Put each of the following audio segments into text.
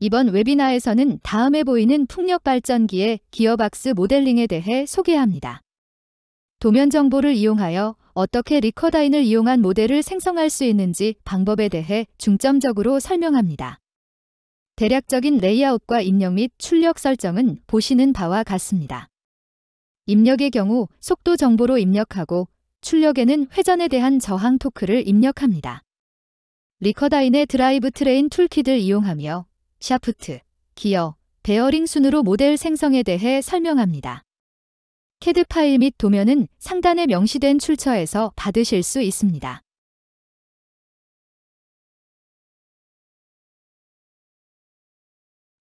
이번 웨비나에서는 다음에 보이는 풍력발전기의 기어박스 모델링에 대해 소개합니다. 도면 정보를 이용하여 어떻게 리커다인을 이용한 모델을 생성할 수 있는지 방법에 대해 중점적으로 설명합니다. 대략적인 레이아웃과 입력 및 출력 설정은 보시는 바와 같습니다. 입력의 경우 속도 정보로 입력하고 출력에는 회전에 대한 저항 토크를 입력합니다. 리커다인의 드라이브 트레인 툴킷을 이용하며 샤프트, 기어, 베어링 순으로 모델 생성에 대해 설명합니다. 캐드 파일 및 도면은 상단에 명시된 출처에서 받으실 수 있습니다.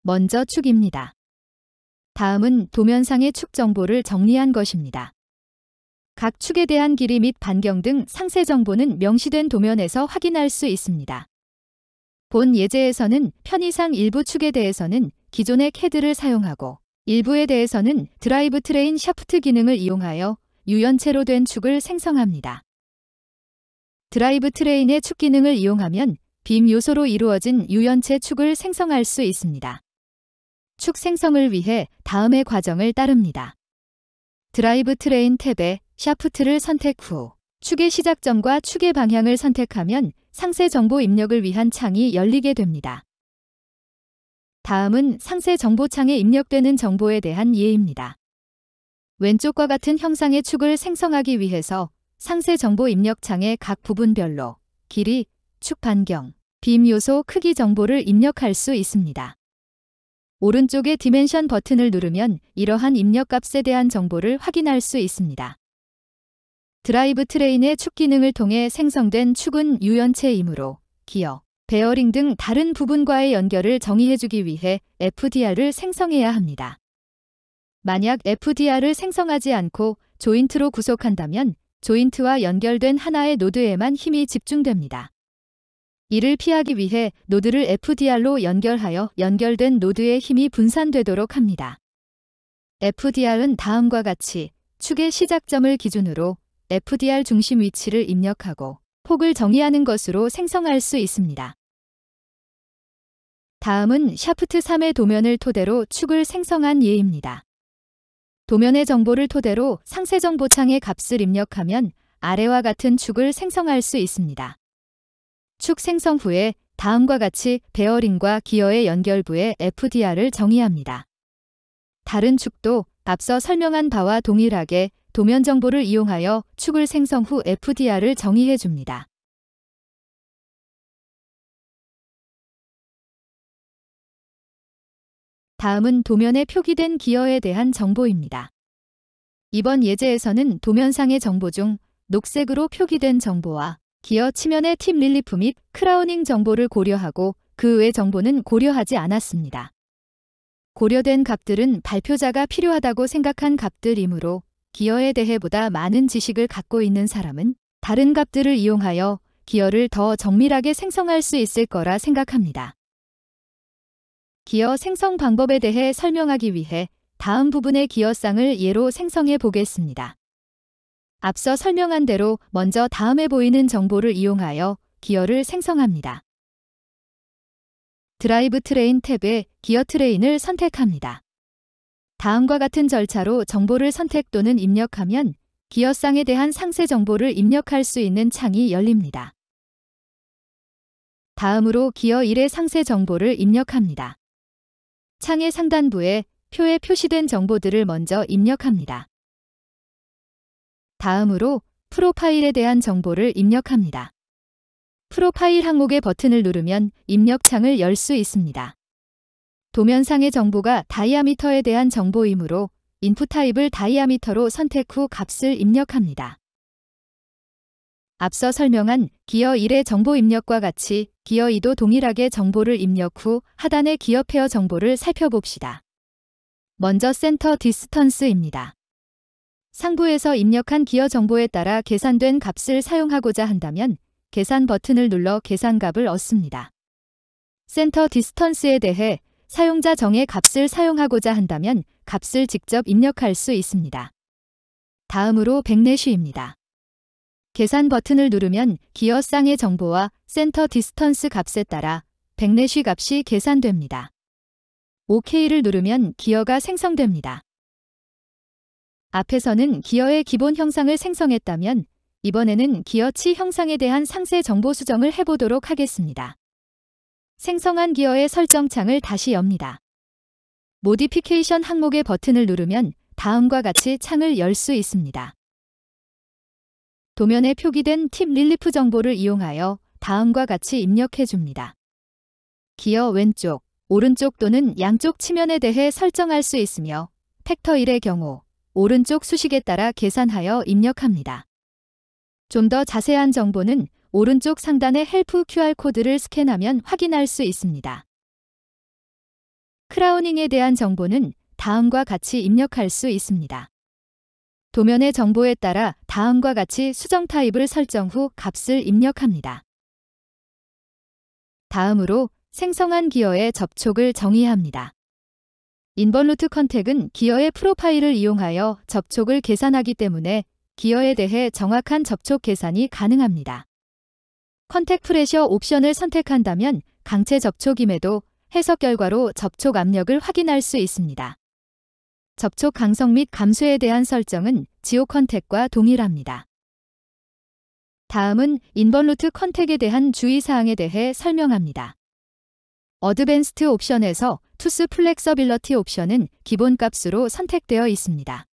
먼저 축입니다. 다음은 도면상의 축 정보를 정리한 것입니다. 각 축에 대한 길이 및 반경 등 상세 정보는 명시된 도면에서 확인할 수 있습니다. 본 예제에서는 편의상 일부 축에 대해서는 기존의 캐드를 사용하고 일부에 대해서는 드라이브 트레인 샤프트 기능을 이용하여 유연체로 된 축을 생성합니다. 드라이브 트레인의 축 기능을 이용하면 빔 요소로 이루어진 유연체 축을 생성할 수 있습니다. 축 생성을 위해 다음의 과정을 따릅니다. 드라이브 트레인 탭에 샤프트를 선택 후 축의 시작점과 축의 방향을 선택하면 상세 정보 입력을 위한 창이 열리게 됩니다. 다음은 상세 정보 창에 입력되는 정보에 대한 예입니다 왼쪽과 같은 형상의 축을 생성하기 위해서 상세 정보 입력 창의 각 부분별로 길이, 축 반경, 빔 요소 크기 정보를 입력할 수 있습니다. 오른쪽의 디멘션 버튼을 누르면 이러한 입력 값에 대한 정보를 확인할 수 있습니다. 드라이브 트레인의 축 기능을 통해 생성된 축은 유연체이므로 기어, 베어링 등 다른 부분과의 연결을 정의해주기 위해 FDR을 생성해야 합니다. 만약 FDR을 생성하지 않고 조인트로 구속한다면 조인트와 연결된 하나의 노드에만 힘이 집중됩니다. 이를 피하기 위해 노드를 FDR로 연결하여 연결된 노드의 힘이 분산되도록 합니다. FDR은 다음과 같이 축의 시작점을 기준으로 FDR 중심 위치를 입력하고 폭을 정의하는 것으로 생성할 수 있습니다. 다음은 샤프트 3의 도면을 토대로 축을 생성한 예입니다. 도면의 정보를 토대로 상세 정보창의 값을 입력하면 아래와 같은 축을 생성할 수 있습니다. 축 생성 후에 다음과 같이 베어링과 기어의 연결부에 FDR을 정의합니다. 다른 축도 앞서 설명한 바와 동일하게 도면 정보를 이용하여 축을 생성 후 FDR을 정의해 줍니다. 다음은 도면에 표기된 기어에 대한 정보입니다. 이번 예제에서는 도면상의 정보 중 녹색으로 표기된 정보와 기어 치면의 팀 릴리프 및 크라우닝 정보를 고려하고 그 외 정보는 고려하지 않았습니다. 고려된 값들은 발표자가 필요하다고 생각한 값들이므로 기어에 대해 보다 많은 지식을 갖고 있는 사람은 다른 값들을 이용하여 기어를더 정밀하게 생성할 수 있을 거라 생각합니다. 기어 생성 방법에 대해 설명하기 위해 다음 부분의 기어쌍을 예로 생성해 보겠습니다. 앞서 설명한 대로 먼저 다음에 보이는 정보를 이용하여 기어를 생성합니다. 드라이브 트레인 탭에 기어 트레인을 선택합니다. 다음과 같은 절차로 정보를 선택 또는 입력하면 기업상에 대한 상세 정보를 입력할 수 있는 창이 열립니다. 다음으로 기어 1의 상세 정보를 입력합니다. 창의 상단부에 표에 표시된 정보들을 먼저 입력합니다. 다음으로 프로파일에 대한 정보를 입력합니다. 프로파일 항목의 버튼을 누르면 입력창을 열 수 있습니다. 도면상의 정보가 다이아미터에 대한 정보이므로 인풋 타입을 다이아미터로 선택 후 값을 입력합니다. 앞서 설명한 기어 1의 정보 입력과 같이 기어 2도 동일하게 정보를 입력 후 하단의 기어 페어 정보를 살펴봅시다. 먼저 센터 디스턴스입니다. 상부에서 입력한 기어 정보에 따라 계산된 값을 사용하고자 한다면 계산 버튼을 눌러 계산값을 얻습니다. 센터 디스턴스에 대해 사용자 정의 값을 사용하고자 한다면 값을 직접 입력할 수 있습니다. 다음으로 백내쉬입니다. 계산 버튼을 누르면 기어 쌍의 정보와 센터 디스턴스 값에 따라 백내쉬 값이 계산됩니다. OK를 누르면 기어가 생성됩니다. 앞에서는 기어의 기본 형상을 생성했다면 이번에는 기어치 형상에 대한 상세 정보 수정을 해보도록 하겠습니다. 생성한 기어의 설정창을 다시 엽니다. 모디피케이션 항목의 버튼을 누르면 다음과 같이 창을 열 수 있습니다. 도면에 표기된 팁 릴리프 정보를 이용하여 다음과 같이 입력해 줍니다. 기어 왼쪽, 오른쪽 또는 양쪽 치면에 대해 설정할 수 있으며 팩터 1의 경우 오른쪽 수식에 따라 계산하여 입력합니다. 좀 더 자세한 정보는 오른쪽 상단의 헬프 QR코드를 스캔하면 확인할 수 있습니다. 크라우닝에 대한 정보는 다음과 같이 입력할 수 있습니다. 도면의 정보에 따라 다음과 같이 수정 타입을 설정 후 값을 입력합니다. 다음으로 생성한 기어의 접촉을 정의합니다. 인번루트 컨택은 기어의 프로파일을 이용하여 접촉을 계산하기 때문에 기어에 대해 정확한 접촉 계산이 가능합니다. 컨택 프레셔 옵션을 선택한다면 강체 접촉임에도 해석 결과로 접촉 압력을 확인할 수 있습니다. 접촉 강성 및 감소에 대한 설정은 지오 컨택과 동일합니다. 다음은 인번루트 컨택에 대한 주의사항에 대해 설명합니다. 어드밴스트 옵션에서 투스 플렉서빌러티 옵션은 기본값으로 선택되어 있습니다.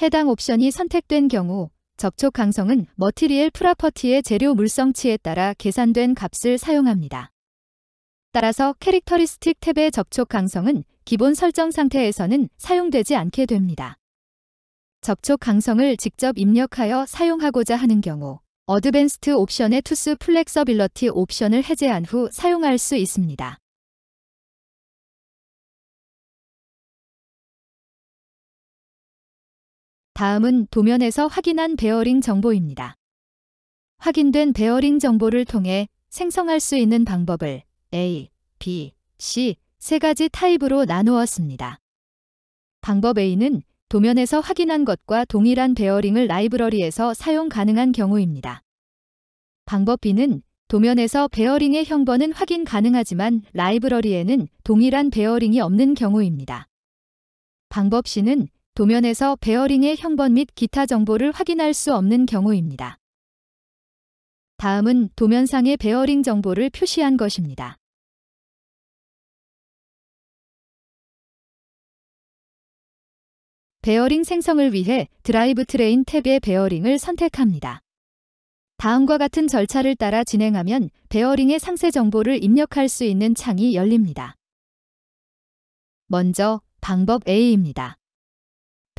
해당 옵션이 선택된 경우 접촉 강성은 머티리엘 프라퍼티의 재료 물성치에 따라 계산된 값을 사용합니다. 따라서 캐릭터리스틱 탭의 접촉 강성은 기본 설정 상태에서는 사용되지 않게 됩니다. 접촉 강성을 직접 입력하여 사용하고자 하는 경우 어드밴스트 옵션의 투스 플렉서빌러티 옵션을 해제한 후 사용할 수 있습니다. 다음은 도면에서 확인한 베어링 정보입니다. 확인된 베어링 정보를 통해 생성할 수 있는 방법을 A, B, C 세 가지 타입으로 나누었습니다. 방법 A는 도면에서 확인한 것과 동일한 베어링을 라이브러리에서 사용 가능한 경우입니다. 방법 B는 도면에서 베어링의 형번은 확인 가능하지만 라이브러리에는 동일한 베어링이 없는 경우입니다. 방법 C는 도면에서 베어링의 형번 및 기타 정보를 확인할 수 없는 경우입니다. 다음은 도면상의 베어링 정보를 표시한 것입니다. 베어링 생성을 위해 드라이브 트레인 탭의 베어링을 선택합니다. 다음과 같은 절차를 따라 진행하면 베어링의 상세 정보를 입력할 수 있는 창이 열립니다. 먼저 방법 A입니다.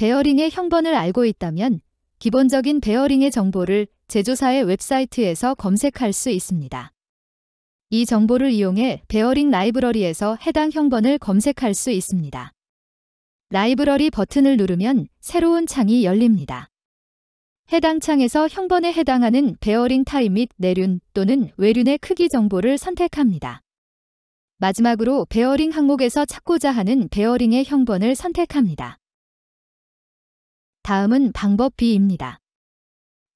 베어링의 형번을 알고 있다면 기본적인 베어링의 정보를 제조사의 웹사이트에서 검색할 수 있습니다. 이 정보를 이용해 베어링 라이브러리에서 해당 형번을 검색할 수 있습니다. 라이브러리 버튼을 누르면 새로운 창이 열립니다. 해당 창에서 형번에 해당하는 베어링 타입 및 내륜 또는 외륜의 크기 정보를 선택합니다. 마지막으로 베어링 항목에서 찾고자 하는 베어링의 형번을 선택합니다. 다음은 방법 B입니다.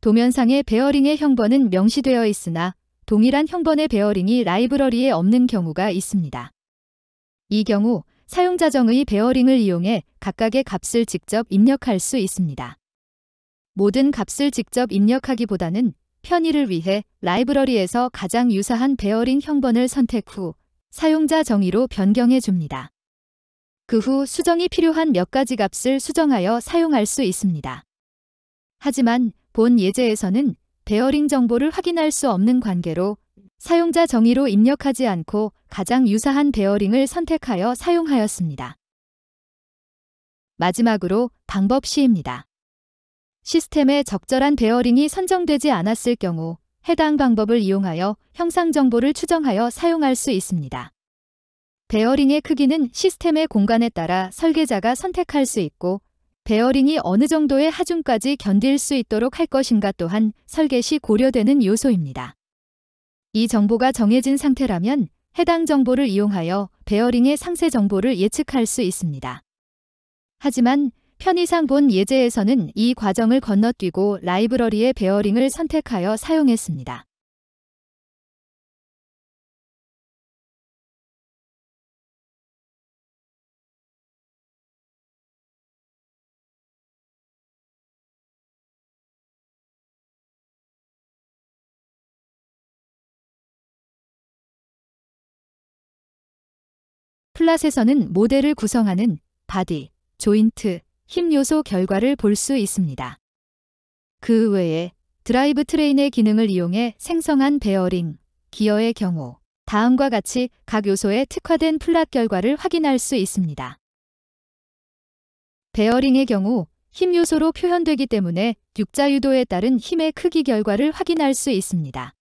도면상의 베어링의 형번은 명시되어 있으나 동일한 형번의 베어링이 라이브러리에 없는 경우가 있습니다. 이 경우 사용자정의 베어링을 이용해 각각의 값을 직접 입력할 수 있습니다. 모든 값을 직접 입력하기보다는 편의를 위해 라이브러리에서 가장 유사한 베어링 형번을 선택 후 사용자 정의로 변경해 줍니다. 그후 수정이 필요한 몇 가지 값을 수정하여 사용할 수 있습니다. 하지만 본 예제에서는 베어링 정보를 확인할 수 없는 관계로 사용자 정의로 입력하지 않고 가장 유사한 베어링을 선택하여 사용하였습니다. 마지막으로 방법 시입니다. 시스템에 적절한 베어링이 선정되지 않았을 경우 해당 방법을 이용하여 형상 정보를 추정하여 사용할 수 있습니다. 베어링의 크기는 시스템의 공간에 따라 설계자가 선택할 수 있고 베어링이 어느 정도의 하중까지 견딜 수 있도록 할 것인가 또한 설계 시 고려되는 요소입니다. 이 정보가 정해진 상태라면 해당 정보를 이용하여 베어링의 상세 정보를 예측할 수 있습니다. 하지만 편의상 본 예제에서는 이 과정을 건너뛰고 라이브러리의 베어링을 선택하여 사용했습니다. 플라에서는 모델을 구성하는 바디, 조인트, 힘 요소 결과를 볼 수 있습니다. 그 외에 드라이브 트레인의 기능을 이용해 생성한 베어링, 기어의 경우 다음과 같이 각 요소에 특화된 플랫 결과를 확인할 수 있습니다. 베어링의 경우 힘 요소로 표현되기 때문에 육자유도에 따른 힘의 크기 결과를 확인할 수 있습니다.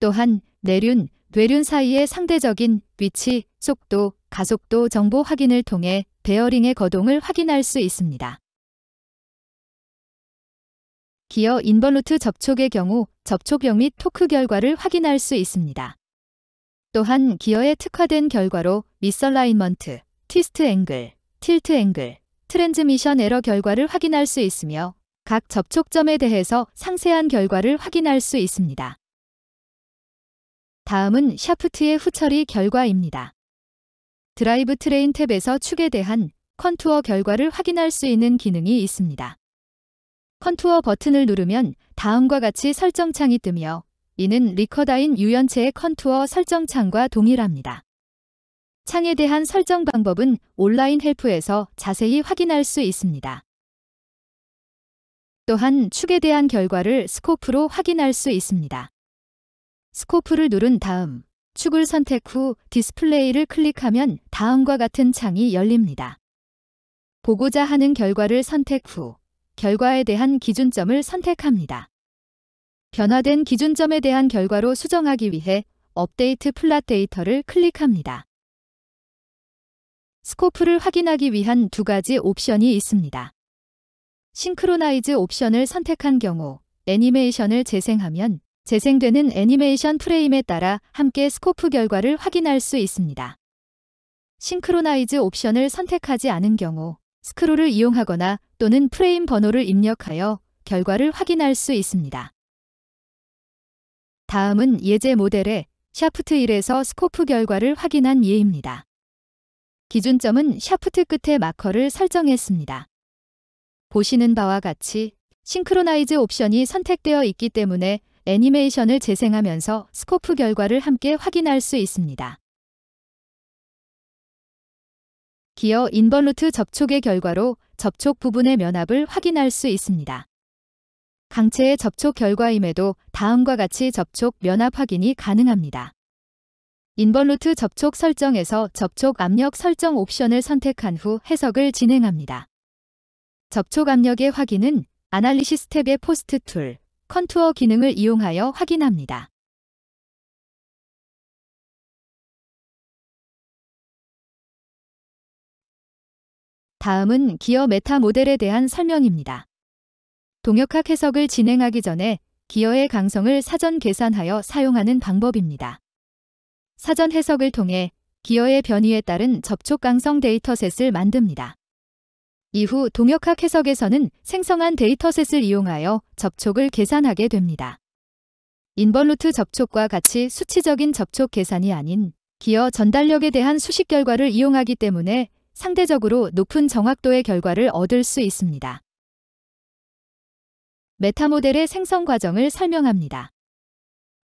또한 내륜, 뇌륜 사이의 상대적인 위치, 속도, 가속도 정보 확인을 통해 베어링의 거동을 확인할 수 있습니다. 기어 인버루트 접촉의 경우 접촉력 및 토크 결과를 확인할 수 있습니다. 또한 기어에 특화된 결과로 미설라인먼트, 트위스트 앵글, 틸트 앵글, 트랜즈미션 에러 결과를 확인할 수 있으며 각 접촉점에 대해서 상세한 결과를 확인할 수 있습니다. 다음은 샤프트의 후처리 결과입니다. 드라이브 트레인 탭에서 축에 대한 컨투어 결과를 확인할 수 있는 기능이 있습니다. 컨투어 버튼을 누르면 다음과 같이 설정창이 뜨며 이는 리커다인 유연체의 컨투어 설정창과 동일합니다. 창에 대한 설정 방법은 온라인 헬프에서 자세히 확인할 수 있습니다. 또한 축에 대한 결과를 스코프로 확인할 수 있습니다. 스코프를 누른 다음 축을 선택 후 디스플레이를 클릭하면 다음과 같은 창이 열립니다. 보고자 하는 결과를 선택 후 결과에 대한 기준점을 선택합니다. 변화된 기준점에 대한 결과로 수정하기 위해 업데이트 플랫 데이터를 클릭합니다. 스코프를 확인하기 위한 두 가지 옵션이 있습니다. 싱크로나이즈 옵션을 선택한 경우 애니메이션을 재생하면 재생되는 애니메이션 프레임에 따라 함께 스코프 결과를 확인할 수 있습니다. 싱크로나이즈 옵션을 선택하지 않은 경우 스크롤을 이용하거나 또는 프레임 번호를 입력하여 결과를 확인할 수 있습니다. 다음은 예제 모델의 샤프트 1에서 스코프 결과를 확인한 예입니다. 기준점은 샤프트 끝에 마커를 설정했습니다. 보시는 바와 같이 싱크로나이즈 옵션이 선택되어 있기 때문에 애니메이션을 재생하면서 스코프 결과를 함께 확인할 수 있습니다. 기어 인번루트 접촉의 결과로 접촉 부분의 면압을 확인할 수 있습니다. 강체의 접촉 결과임에도 다음과 같이 접촉 면압 확인이 가능합니다. 인번루트 접촉 설정에서 접촉 압력 설정 옵션을 선택한 후 해석을 진행합니다. 접촉 압력의 확인은 아날리시스 탭의 포스트 툴, 컨투어 기능을 이용하여 확인합니다. 다음은 기어 메타 모델에 대한 설명입니다. 동역학 해석을 진행하기 전에 기어의 강성을 사전 계산하여 사용하는 방법입니다. 사전 해석을 통해 기어의 변이에 따른 접촉 강성 데이터셋을 만듭니다. 이후 동역학 해석에서는 생성한 데이터셋을 이용하여 접촉을 계산하게 됩니다. 인벌루트 접촉과 같이 수치적인 접촉 계산이 아닌 기어 전달력에 대한 수식 결과를 이용하기 때문에 상대적으로 높은 정확도의 결과를 얻을 수 있습니다. 메타모델의 생성 과정을 설명합니다.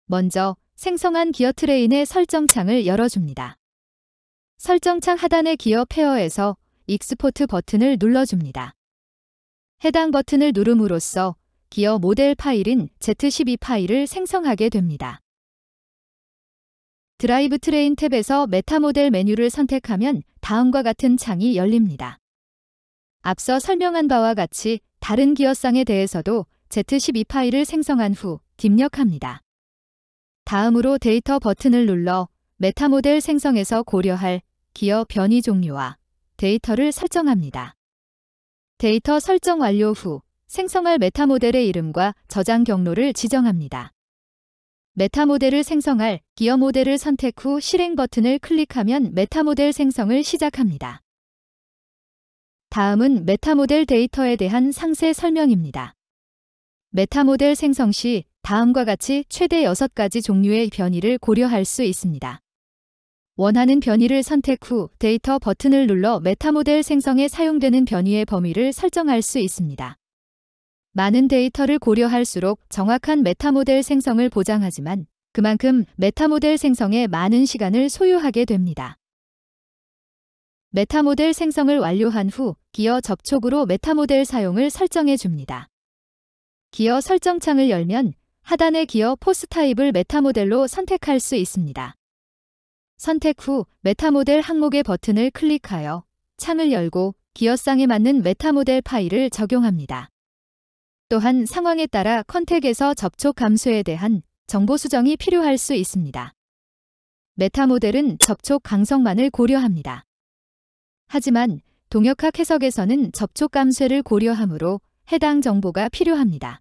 먼저 생성한 기어 트레인의 설정창을 열어줍니다. 설정창 하단의 기어 페어에서 익스포트 버튼을 눌러줍니다. 해당 버튼을 누름으로써 기어 모델 파일인 Z12 파일을 생성하게 됩니다. 드라이브 트레인 탭에서 메타 모델 메뉴를 선택하면 다음과 같은 창이 열립니다. 앞서 설명한 바와 같이 다른 기어쌍에 대해서도 Z12 파일을 생성한 후 입력합니다. 다음으로 데이터 버튼을 눌러 메타 모델 생성에서 고려할 기어 변이 종류와 데이터를 설정합니다. 데이터 설정 완료 후 생성할 메타 모델의 이름과 저장 경로를 지정합니다. 메타 모델을 생성할 기어 모델을 선택 후 실행 버튼을 클릭하면 메타 모델 생성을 시작합니다. 다음은 메타 모델 데이터에 대한 상세 설명입니다. 메타 모델 생성 시 다음과 같이 최대 6가지 종류의 변이를 고려할 수 있습니다. 원하는 변이를 선택 후 데이터 버튼을 눌러 메타 모델 생성에 사용되는 변이의 범위를 설정할 수 있습니다. 많은 데이터를 고려할수록 정확한 메타 모델 생성을 보장하지만 그만큼 메타 모델 생성에 많은 시간을 소유하게 됩니다. 메타 모델 생성을 완료한 후 기어 접촉으로 메타 모델 사용을 설정해 줍니다. 기어 설정 창을 열면 하단의 기어 포스 타입을 메타 모델로 선택할 수 있습니다. 선택 후 메타 모델 항목의 버튼을 클릭하여 창을 열고 기어쌍에 맞는 메타 모델 파일을 적용합니다. 또한 상황에 따라 컨택에서 접촉 감소에 대한 정보 수정이 필요할 수 있습니다. 메타 모델은 접촉 강성만을 고려합니다. 하지만 동역학 해석에서는 접촉 감쇄를 고려하므로 해당 정보가 필요합니다.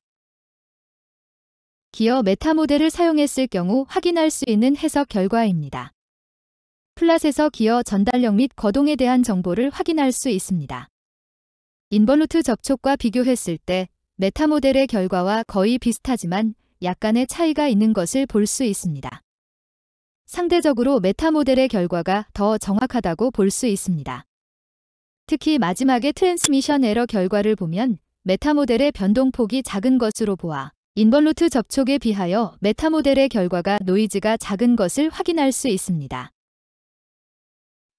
기어 메타 모델을 사용했을 경우 확인할 수 있는 해석 결과입니다. 플랫에서 기어 전달력 및 거동에 대한 정보를 확인할 수 있습니다. 인버루트 접촉과 비교했을 때 메타 모델의 결과와 거의 비슷하지만 약간의 차이가 있는 것을 볼 수 있습니다. 상대적으로 메타 모델의 결과가 더 정확하다고 볼 수 있습니다. 특히 마지막에 트랜스미션 에러 결과를 보면 메타 모델의 변동폭이 작은 것으로 보아 인벌루트 접촉에 비하여 메타 모델의 결과가 노이즈가 작은 것을 확인할 수 있습니다.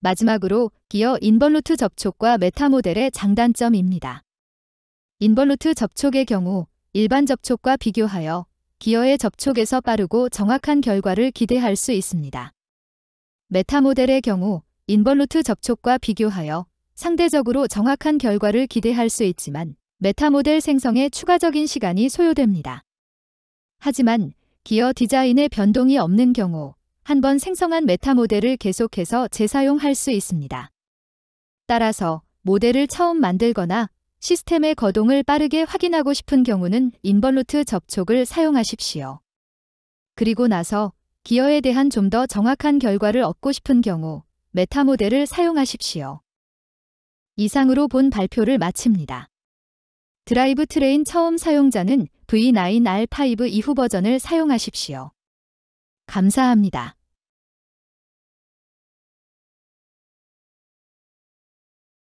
마지막으로 기어 인벌루트 접촉과 메타 모델의 장단점입니다. 인벌루트 접촉의 경우 일반 접촉과 비교하여 기어의 접촉에서 빠르고 정확한 결과를 기대할 수 있습니다. 메타 모델의 경우 인벌루트 접촉과 비교하여 상대적으로 정확한 결과를 기대할 수 있지만 메타 모델 생성에 추가적인 시간이 소요됩니다. 하지만 기어 디자인에 변동이 없는 경우 한번 생성한 메타 모델을 계속해서 재사용할 수 있습니다. 따라서 모델을 처음 만들거나 시스템의 거동을 빠르게 확인하고 싶은 경우는 인벌루트 접촉을 사용하십시오. 그리고 나서 기여에 대한 좀 더 정확한 결과를 얻고 싶은 경우 메타 모델을 사용하십시오. 이상으로 본 발표를 마칩니다. 드라이브 트레인 처음 사용자는 V9R5 이후 버전을 사용하십시오. 감사합니다.